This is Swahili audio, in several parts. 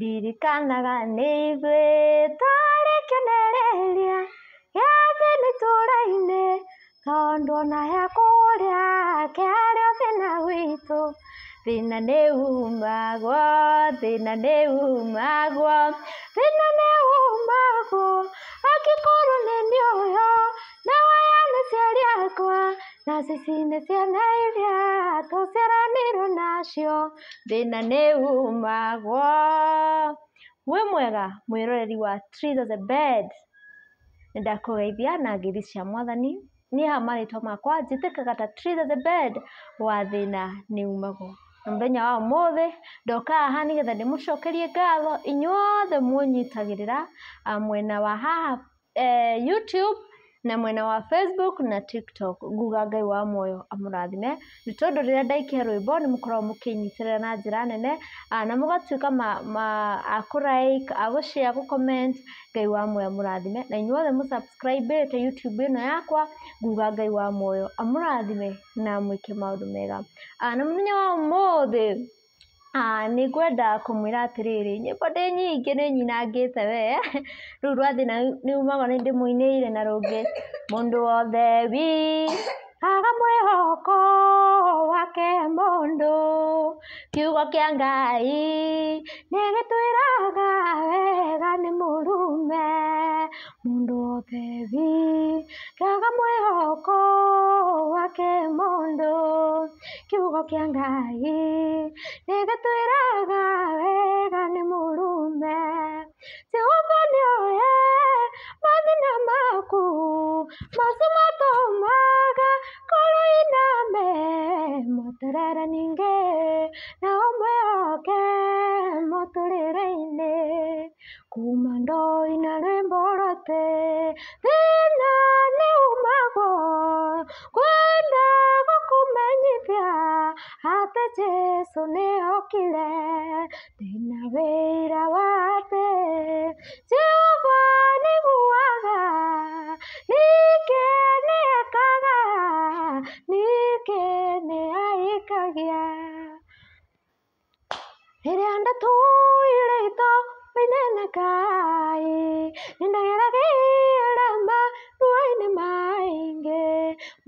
ಬೀದಿ ಕಾನಾಗ ನೀವೇ ತಾಳಿಕೆ ನಡೆಯ ಯಾತನೆ ತೋಡೈನೆ ತಾಂಡೋ ನಯ ಕೋಡ್ಯ ಕ್ಯಾಡ್ಯೋತೆ ನಾವಿತು ದಿನ ನೇವು ಮಾಗುವ ದಿನ ನೇವು ಮಾಗುವ ದಿನ ನೇವು ಮಾಗುವ ಆಕೆ ಕೋರು ನೆನ nacicinä cianaithia tå ciaranärwo nacio thä na nä umagwo mwä mwega mwä roreri wa nä ndakå geithia na ngä ri cia mwathani nää ha marä to makwa njätä kaga ta wa thä na nä umagwo na må thenya wao må thä ndokagaha nä getha nä må cokerie ngatho inyothe må nyitagä rä ra ah, mwena wa hahay eh, na mwena wa Facebook na TikTok nguga ngai wa moyo amurathime nä tondå rä rä a ndaikia rwä mbo nä må koragwo må kä na njä ra nene na må gatuä ka akå like comment ngai wa moyo amurathime na inyuothe må subscribe te youtube ä no yakwa nguga ngai wa moyo amurathime na mwike ke maå ndå mega ah, na må thenya wa må aa nä ngwenda kå mwä ra atä rä rä nyä mbo ndä nyingä nä nyinangä te we rä u rwathi nä umaga nä ndä må inä ire na rå ngä må ndå othe wi aga mwä hoko wake må ndå kä ugo kä a ngai nä gä twä raga wega nä må rume må ndå othe wi aga mwä hoko wake må ndå क्यों हो क्या गाए 내가 뛰어가 외간을 모르매 세워보려해 만은 남았고 마스마도 마가 걸로 인함에 못 들으라는 게 나오면 어깨 못 들으래네 고만도 이 나를 멀었대 내 나를 오마고 बजे सुने हो किले दिन वेरा वाते जीवाने मुआगा नीके ने कागा नीके ने आई कगिया हेरे अंडा तू इड़े तो पिने लगाई निंदा ये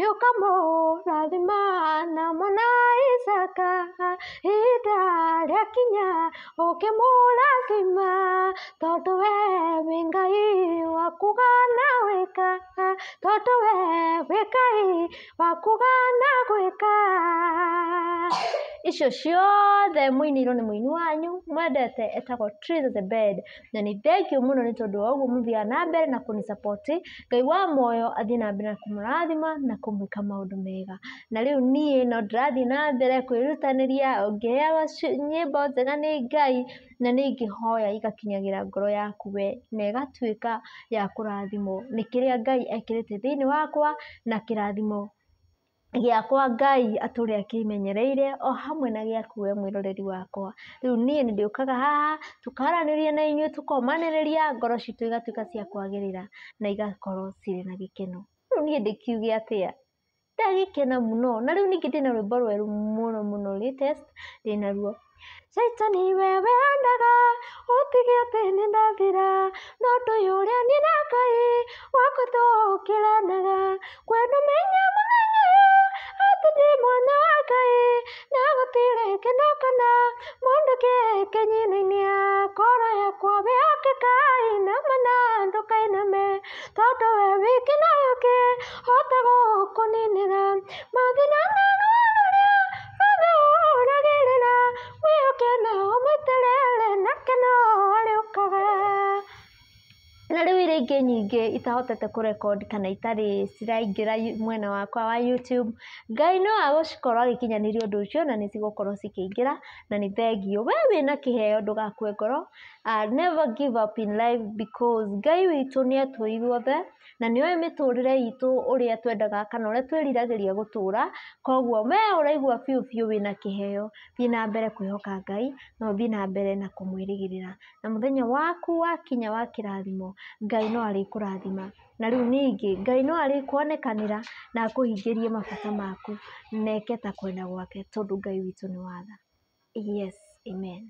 You come over the man, Monaisaka, Ida, Rakinya, Okemura Kima, Toto Wingai. wakugana weka toto we wewekai wakugana gwika icio ciothe mwini ĩro ni mwini wanyu mwendete etagwo Triza the bed na ni thank you muno ni wa ũguo mũthiaga na mbere na kũnĩsapoti Ngai wa moyo athiĩ na mbere na kũmũrathima na kũmwĩka maũndũ mega na rĩu niĩ no ndĩrathiĩ na mbere kwĩrutanĩria ũngĩheaga nyĩmbo njega nĩ Ngai na nĩ ingĩhoya igakinyagĩra ngoro yaku we na ĩgatuĩka ya gĩa kũrathimwo nĩ kĩrĩa Ngai ekĩrĩte thĩinĩ wakwa na kĩrathimo gĩakwa Ngai atũre akĩmenyereire o hamwe na gĩaku we mwĩroreri wakwa rĩu niĩ nĩ ndĩũkaga haha tũkaranĩria na inyuĩ tũkomanĩrĩria ngoro citũ igatuĩka cia kwagĩrĩra na igakorwo cirĩ na gĩkeno rĩu niĩ ndĩkiuge atĩa ndagĩkena mũno na rĩu ningĩ ndĩna rwĩmbo rwerũ mũno mũno latest ndĩnaruo ಸೈಚನಿವೆ ವೇಂಡಗ ಒಪ್ಪಿಗೆ ಪೆನ್ನಿಂದ ಬಿರ ನೋಟು ಯೋಡ ನಿನ ಕೈ ವಾಕುತೋ ಕಿಳನಗ ಕೊನು ಮೆಂಗ ಮಂಗ ಆತದೆ ಮೊನ್ನ ಕೈ ನಾವು ತಿಳಕ್ಕೆ ನೋಕನ ಮುಂಡಕ್ಕೆ ಕೆನಿನಿಯ ಕೊರಯ ಕೋಬೆ ಹಾಕ ಕೈ ನಮ್ಮನ ಕೈ ನಮ್ಮೆ ತೋಟವೇ ವಿಕಿನೋಕೆ ಹೋತಗೋ ಕುನಿನ ಮಗನ nyingä itahotete kå record kana itari ciraingä mwena wakwa wa youtube ngai no agå cikorwo agä kinyanä ria å ndå å cio na nä cigåkorwo cikĩingä ra na nä thengiå we wä na kä heo ndå gakue ngoro ah, never give up in life because ngai witå nä atå ithuothe na nä oä mä tå rä re itå å rä a twendaga kana å rä a twäriragä ria gå tå ra koguo we å raigua biå biå wä na kä heo thiä na mbere kwä hoka ngai no thiä na mbere na kå mwä rä gä rä ra na må thenya waku wakinya wa kä rathimo ngai no arĩkũrathima na rĩu ningĩ Ngai no arĩkuonekanĩra na akũhingĩrie mabata maku neke ta kwenda gwake tondũ Ngai witũ nĩ wa tha. Yes, Amen.